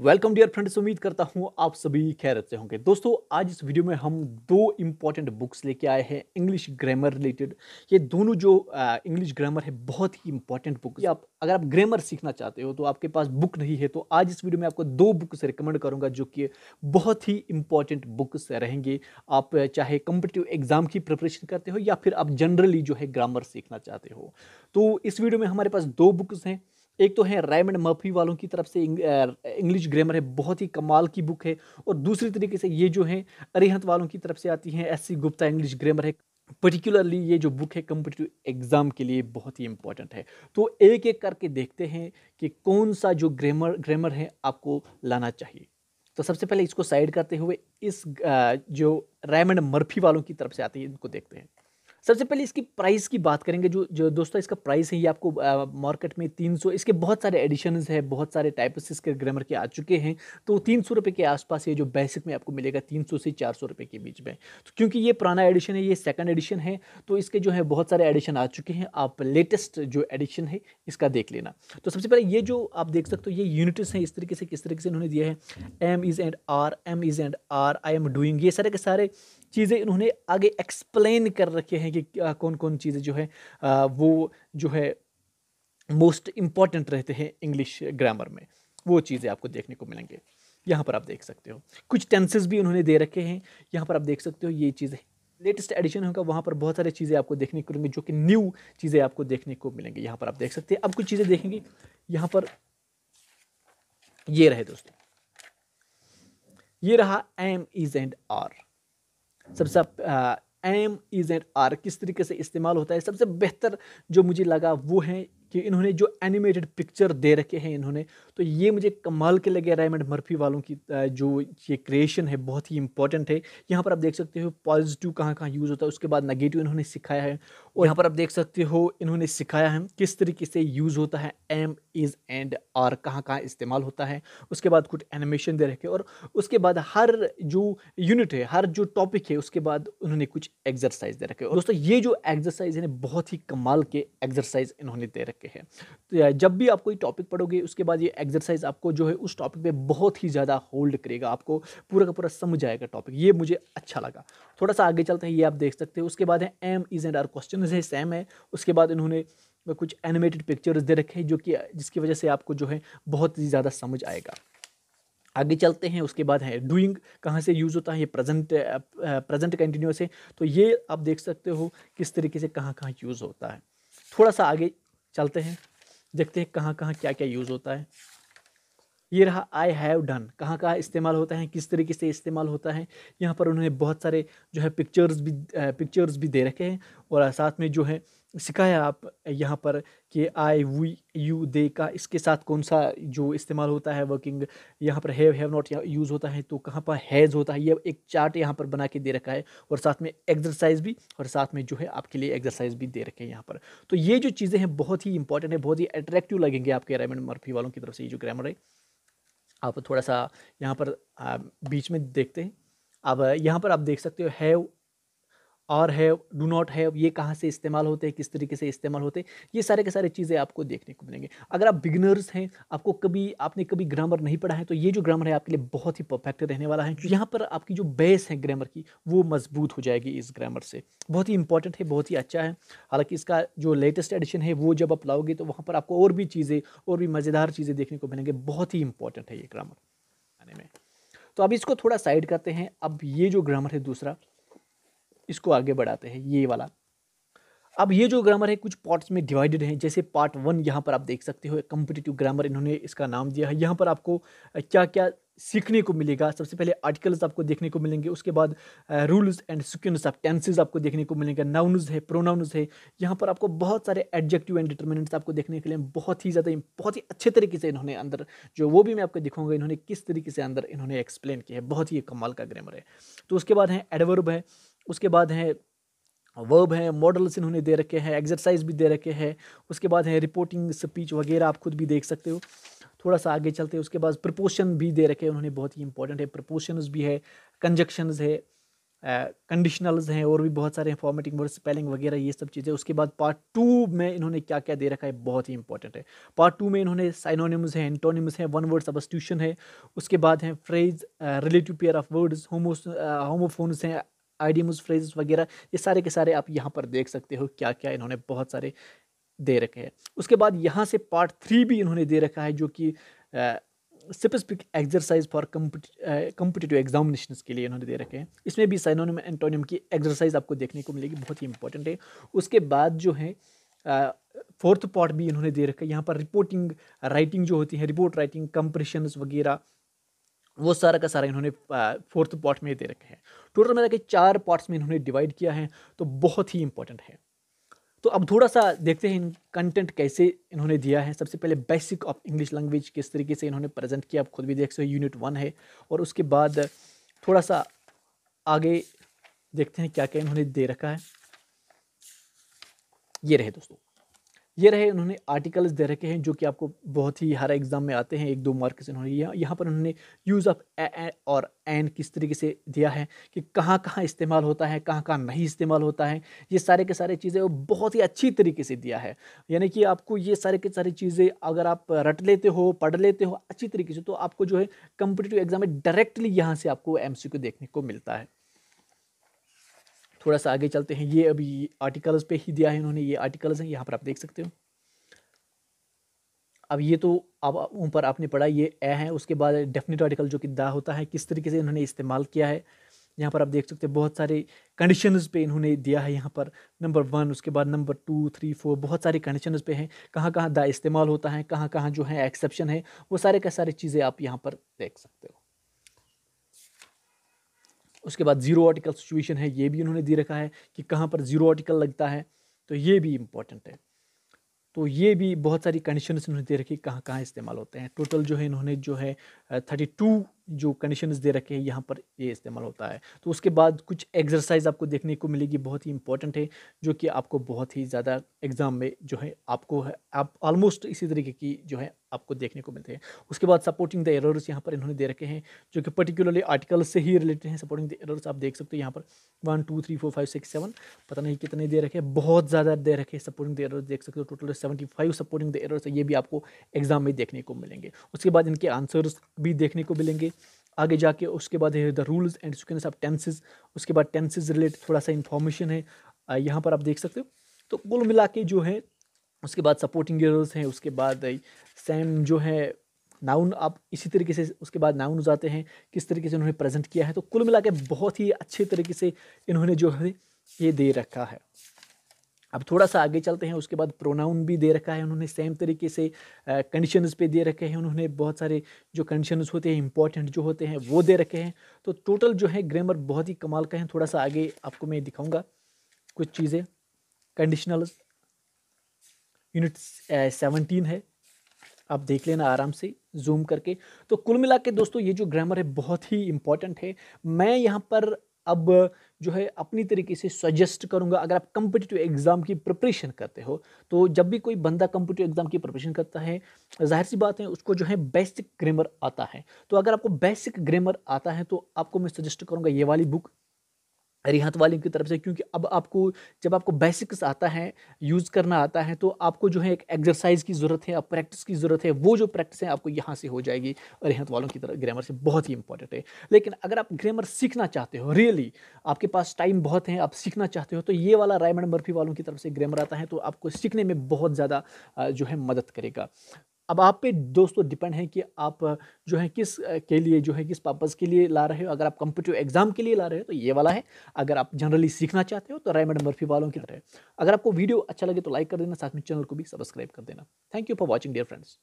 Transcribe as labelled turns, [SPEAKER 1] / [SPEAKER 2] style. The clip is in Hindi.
[SPEAKER 1] वेलकम डियर फ्रेंड्स उम्मीद करता हूँ आप सभी खैरत से होंगे दोस्तों आज इस वीडियो में हम दो इम्पॉर्टेंट बुक्स लेके आए हैं इंग्लिश ग्रामर रिलेटेड ये दोनों जो इंग्लिश ग्रामर है बहुत ही इंपॉर्टेंट बुक आप अगर आप ग्रामर सीखना चाहते हो तो आपके पास बुक नहीं है तो आज इस वीडियो में आपको दो बुक्स रिकमेंड करूँगा जो कि बहुत ही इंपॉर्टेंट बुक्स रहेंगे आप चाहे कम्पिटिटिव एग्जाम की प्रिपरेशन करते हो या फिर आप जनरली जो है ग्रामर सीखना चाहते हो तो इस वीडियो में हमारे पास दो बुक्स हैं एक तो है रायमंड मर्फी वालों की तरफ से इंग्लिश ग्रामर है बहुत ही कमाल की बुक है और दूसरी तरीके से ये जो है अरिहंत वालों की तरफ से आती है S C Gupta English grammar है पर्टिकुलरली ये जो बुक है कम्पिटिटिव एग्ज़ाम के लिए बहुत ही इंपॉर्टेंट है तो एक एक करके देखते हैं कि कौन सा जो ग्रामर ग्रामर है आपको लाना चाहिए तो सबसे पहले इसको साइड करते हुए इस जो रैमंड मर्फी वालों की तरफ से आती है इनको देखते हैं सबसे पहले इसकी प्राइस की बात करेंगे जो जो दोस्तों इसका प्राइस है ये आपको मार्केट में तीन सौ इसके बहुत सारे एडिशन है बहुत सारे टाइप्स इसके ग्रामर के आ चुके हैं तो तीन सौ रुपये के आसपास ये जो बेसिक में आपको मिलेगा तीन सौ से चार सौ रुपये के बीच में तो क्योंकि ये पुराना एडिशन है ये सेकंड एडिशन है तो इसके जो है बहुत सारे एडिशन आ चुके हैं आप लेटेस्ट जो एडिशन है इसका देख लेना तो सबसे पहले ये जो आप देख सकते हो ये यूनिट्स हैं इस तरीके से किस तरीके से इन्होंने दिया है am is and are am is and are I am doing ये सारे के सारे चीज़ें इन्होंने आगे एक्सप्लेन कर रखे हैं कि कौन कौन चीज़ें जो है वो जो है मोस्ट इम्पॉर्टेंट रहते हैं इंग्लिश ग्रामर में वो चीज़ें आपको देखने को मिलेंगे यहाँ पर आप देख सकते हो कुछ टेंसेस भी उन्होंने दे रखे हैं यहाँ पर आप देख सकते हो ये चीज़ें लेटेस्ट एडिशन होगा वहाँ पर बहुत सारी चीज़ें आपको देखने को मिलेंगी जो कि न्यू चीज़ें आपको देखने को मिलेंगी यहाँ पर आप देख सकते हैं अब कुछ चीज़ें देखेंगे यहाँ पर ये रहे दोस्तों ये रहा एम इज एंड आर सबसे एम इज़ एंड आर किस तरीके से इस्तेमाल होता है सबसे बेहतर जो मुझे लगा वो है कि इन्होंने जो एनिमेटेड पिक्चर दे रखे हैं इन्होंने तो ये मुझे कमाल के लगे रायमंड मर्फी वालों की जो ये क्रिएशन है बहुत ही इंपॉर्टेंट है यहाँ पर आप देख सकते हो पॉजिटिव कहाँ कहाँ यूज़ होता है उसके बाद नेगेटिव इन्होंने सिखाया है और यहाँ पर आप देख सकते हो इन्होंने सिखाया है किस तरीके से यूज़ होता है एम इज़ एंड आर कहाँ कहाँ इस्तेमाल होता है उसके बाद कुछ एनिमेशन दे रखे और उसके बाद हर जो यूनिट है हर जो टॉपिक है उसके बाद उन्होंने कुछ एक्सरसाइज दे रखे और दोस्तों ये जो एक्सरसाइज है बहुत ही कमाल के एक्सरसाइज इन्होंने दे रखे हैं तो जब भी आप कोई टॉपिक पढ़ोगे उसके बाद ये एक्सरसाइज आपको जो है उस टॉपिक पे बहुत ही ज़्यादा होल्ड करेगा आपको पूरा का पूरा समझ आएगा टॉपिक ये मुझे अच्छा लगा थोड़ा सा आगे चलते हैं ये आप देख सकते हैं उसके बाद है am is and are question है सेम है उसके बाद इन्होंने कुछ एनिमेटेड पिक्चर्स दे रखे हैं जो कि जिसकी वजह से आपको जो है बहुत ही ज़्यादा समझ आएगा आगे चलते हैं उसके बाद है डूइंग कहाँ से यूज़ होता है ये प्रेजेंट प्रेजेंट कंटिन्यूस है तो ये आप देख सकते हो किस तरीके से कहाँ कहाँ यूज़ होता है थोड़ा सा आगे चलते हैं देखते हैं कहाँ कहाँ क्या क्या यूज़ होता है ये रहा आई हैव डन कहाँ कहाँ इस्तेमाल होता है किस तरीके से इस्तेमाल होता है यहाँ पर उन्होंने बहुत सारे जो है पिक्चर्स भी पिक्चर्स भी दे रखे हैं और साथ में जो है सिखाया आप यहाँ पर कि आई वी यू दे का इसके साथ कौन सा जो इस्तेमाल होता है वर्किंग यहाँ पर हैव हैव नॉट यूज़ होता है तो कहाँ पर हैज़ होता है ये एक चार्ट यहाँ पर बना के दे रखा है और साथ में एक्सरसाइज भी और साथ में जो है आपके लिए एक्सरसाइज भी दे रखे हैं यहाँ पर तो ये जो चीज़ें हैं बहुत ही इंपॉर्टेंट है बहुत ही अट्रैक्टिव लगेंगे आपके रेमंड मर्फी वालों की तरफ से ये जो ग्रामर है आप थोड़ा सा यहाँ पर बीच में देखते हैं अब यहाँ पर आप देख सकते हो हैव और हैव डू नॉट हैव ये कहाँ से इस्तेमाल होते हैं किस तरीके से इस्तेमाल होते हैं ये सारे के सारे चीज़ें आपको देखने को मिलेंगे अगर आप बिगनर्स हैं आपको कभी आपने कभी ग्रामर नहीं पढ़ा है तो ये जो ग्रामर है आपके लिए बहुत ही परफेक्ट रहने वाला है तो यहाँ पर आपकी जो बेस है ग्रामर की वो मजबूत हो जाएगी इस ग्रामर से बहुत ही इंपॉर्टेंट है बहुत ही अच्छा है हालाँकि इसका जो लेटेस्ट एडिशन है वो जब आप लाओगे तो वहाँ पर आपको और भी चीज़ें और भी मज़ेदार चीज़ें देखने को मिलेंगे बहुत ही इंपॉर्टेंट है ये ग्रामर आने में तो अब इसको थोड़ा साइड करते हैं अब ये जो ग्रामर है दूसरा इसको आगे बढ़ाते हैं ये वाला अब ये जो ग्रामर है कुछ पार्ट्स में डिवाइडेड है जैसे पार्ट वन यहाँ पर आप देख सकते हो कम्पिटिटिव ग्रामर इन्होंने इसका नाम दिया है यहाँ पर आपको क्या क्या सीखने को मिलेगा सबसे पहले आर्टिकल्स आपको देखने को मिलेंगे उसके बाद rules and sequence of tenses आपको देखने को मिलेंगे नाउनज है प्रोनाउनज है यहाँ पर आपको बहुत सारे एडजेक्टिव एंड डिटर्मिनेंट्स आपको देखने के लिए बहुत ही ज़्यादा बहुत ही अच्छे तरीके से इन्होंने अंदर जो वो भी मैं आपको दिखाऊंगा इन्होंने किस तरीके से अंदर इन्होंने एक्सप्लेन किया है बहुत ही कमाल का ग्रामर है तो उसके बाद है एडवर्ब है उसके बाद हैं वर्ब हैं मॉडल्स इन्होंने दे रखे हैं एक्सरसाइज भी दे रखे हैं उसके बाद है रिपोर्टिंग स्पीच वगैरह आप खुद भी देख सकते हो थोड़ा सा आगे चलते हैं उसके बाद प्रपोशन भी दे रखे हैं उन्होंने बहुत ही इंपॉर्टेंट है प्रपोशनस भी है कंजक्शनस है कंडीशनल्स हैं और भी बहुत सारे हैं फॉर्मेटिंग वर्ड स्पेलिंग वगैरह ये सब चीज़ें उसके बाद पार्ट टू में इन्होंने क्या क्या दे रखा है बहुत ही इंपॉर्टेंट है पार्ट टू में इन्होंने साइनोनिम्स हैं एंटोनिम्स हैं वन वर्ड सबस्टिट्यूशन है उसके बाद हैं phrase relative pair of words homo homophones हैं आइडियमस फ्रेजेस वगैरह ये सारे के सारे आप यहाँ पर देख सकते हो क्या क्या इन्होंने बहुत सारे दे रखे हैं उसके बाद यहाँ से पार्ट थ्री भी इन्होंने दे रखा है जो कि specific exercise for competitive examination के लिए इन्होंने दे रखे हैं इसमें भी साइनोनिम एंटोनियम की एक्सरसाइज आपको देखने को मिलेगी बहुत ही इंपॉर्टेंट है उसके बाद जो है फोर्थ पार्ट भी इन्होंने दे रखा है यहाँ पर रिपोर्टिंग राइटिंग जो होती है रिपोर्ट राइटिंग कंप्रेशन वगैरह वो सारा का सारा इन्होंने फोर्थ पॉट में दे रखे हैं टोटल मिला कि चार पॉट्स में इन्होंने डिवाइड किया है तो बहुत ही इंपॉर्टेंट है तो अब थोड़ा सा देखते हैं कंटेंट कैसे इन्होंने दिया है सबसे पहले बेसिक ऑफ इंग्लिश लैंग्वेज किस तरीके से इन्होंने प्रेजेंट किया आप खुद भी देख सकते हो यूनिट वन है और उसके बाद थोड़ा सा आगे देखते हैं क्या क्या इन्होंने दे रखा है ये रहे दोस्तों ये रहे उन्होंने आर्टिकल्स दे रखे हैं जो कि आपको बहुत ही हर एग्ज़ाम में आते हैं एक दो मार्क से उन्होंने यहाँ यहाँ पर उन्होंने यूज़ ऑफ ए और एन किस तरीके से दिया है कि कहाँ कहाँ इस्तेमाल होता है कहाँ कहाँ नहीं इस्तेमाल होता है ये सारे के सारे चीज़ें वो बहुत ही अच्छी तरीके से दिया है यानी कि आपको ये सारे के सारी चीज़ें अगर आप रट लेते हो पढ़ लेते हो अच्छी तरीके से तो आपको जो है कम्पिटेटिव एग्ज़ाम में डायरेक्टली यहाँ से आपको एम देखने को मिलता है थोड़ा सा आगे चलते हैं ये अभी आर्टिकल्स पे ही दिया है इन्होंने ये आर्टिकल्स हैं यहाँ पर आप देख सकते हो अब ये तो अब ऊपर आपने पढ़ा ये ए है उसके बाद डेफिनेट आर्टिकल जो कि दा होता है किस तरीके से इन्होंने इस्तेमाल किया है यहाँ पर आप देख सकते हैं बहुत सारे कंडीशंस पे इन्होंने दिया है यहाँ पर नंबर वन उसके बाद नंबर टू थ्री फोर बहुत सारे कंडीशंस पे हैं कहाँ कहाँ दा इस्तेमाल होता है कहाँ कहाँ जो है एक्सेप्शन है वो सारे का सारे चीज़ें आप यहाँ पर देख सकते हो उसके बाद ज़ीरो आर्टिकल सिचुएशन है ये भी उन्होंने दे रखा है कि कहाँ पर ज़ीरो आर्टिकल लगता है तो ये भी इम्पोर्टेंट है तो ये भी बहुत सारी कंडीशन इन्होंने दे रखी कहाँ कहाँ इस्तेमाल होते हैं टोटल जो है इन्होंने जो है थर्टी टू जो कंडीशन दे रखे हैं यहाँ पर ये इस्तेमाल होता है तो उसके बाद कुछ एक्सरसाइज आपको देखने को मिलेगी बहुत ही इंपॉर्टेंट है जो कि आपको बहुत ही ज़्यादा एग्ज़ाम में जो है आपको है, आप ऑलमोस्ट इसी तरीके की जो है आपको देखने को मिलते हैं उसके बाद सपोर्टिंग द एरर्स यहाँ पर इन्होंने दे रखे हैं जो कि पर्टिकुलरली आर्टिकल से ही रिलेटेड हैं सपोर्टिंग द एरर्स आप देख सकते हो यहाँ पर one two three four five six seven पता नहीं कितने दे रखे बहुत ज़्यादा दे रखे सपोर्टिंग द एरर्स देख सकते हो total seventy five supporting the errors ये भी आपको एग्जाम में देखने को मिलेंगे उसके बाद इनके आंसर्स भी देखने को मिलेंगे आगे जाके उसके बाद the rules and sequence of tenses उसके बाद टेंसेज रिलेटेड थोड़ा सा इन्फॉर्मेशन है यहाँ पर आप देख सकते हो तो कुल मिला के जो है उसके बाद सपोर्टिंग गर्ल्स हैं उसके बाद सैम जो है नाउन आप इसी तरीके से उसके बाद नाउन जाते हैं किस तरीके से उन्होंने प्रेजेंट किया है तो कुल मिला बहुत ही अच्छे तरीके से इन्होंने जो है ये दे रखा है अब थोड़ा सा आगे चलते हैं उसके बाद प्रोनाउन भी दे रखा है उन्होंने सेम तरीके से कंडीशंस पे दे रखे हैं उन्होंने बहुत सारे जो कंडीशंस होते हैं इंपॉर्टेंट जो होते हैं वो दे रखे हैं तो टोटल जो है ग्रामर बहुत ही कमाल का है थोड़ा सा आगे आपको मैं दिखाऊंगा कुछ चीज़ें कंडीशनल्स यूनिट सेवनटीन है आप देख लेना आराम से जूम करके तो कुल मिला के दोस्तों ये जो ग्रामर है बहुत ही इम्पॉर्टेंट है मैं यहाँ पर अब जो है अपनी तरीके से सजेस्ट करूँगा अगर आप कम्पिटिटिव एग्ज़ाम की प्रिपरेशन करते हो तो जब भी कोई बंदा कम्पिटिटिव एग्ज़ाम की प्रिपरेशन करता है जाहिर सी बात है उसको जो है बेसिक ग्रामर आता है तो अगर आपको बेसिक ग्रामर आता है तो आपको मैं सजेस्ट करूँगा ये वाली बुक रिहात वालों की तरफ से क्योंकि अब आपको जब आपको बेसिक्स आता है यूज़ करना आता है तो आपको जो है एक एक्सरसाइज की ज़रूरत है अब प्रैक्टिस की ज़रूरत है वो जो प्रैक्टिस है आपको यहाँ से हो जाएगी रिहात वालों की तरफ ग्रामर से बहुत ही इंपॉर्टेंट है लेकिन अगर आप ग्रामर सीखना चाहते हो रियली आपके पास टाइम बहुत है आप सीखना चाहते हो तो ये वाला रायमंड मर्फी वालों की तरफ से ग्रामर आता है तो आपको सीखने में बहुत ज़्यादा जो है मदद करेगा अब आप पे दोस्तों डिपेंड है कि आप जो है किस के लिए जो है किस पर्पज़ के लिए ला रहे हो अगर आप कम्पिटिव एग्जाम के लिए ला रहे हो तो ये वाला है अगर आप जनरली सीखना चाहते हो तो रेमड मर्फी वालों की तरह अगर आपको वीडियो अच्छा लगे तो लाइक कर देना साथ में चैनल को भी सब्सक्राइब कर देना thank you for watching dear friends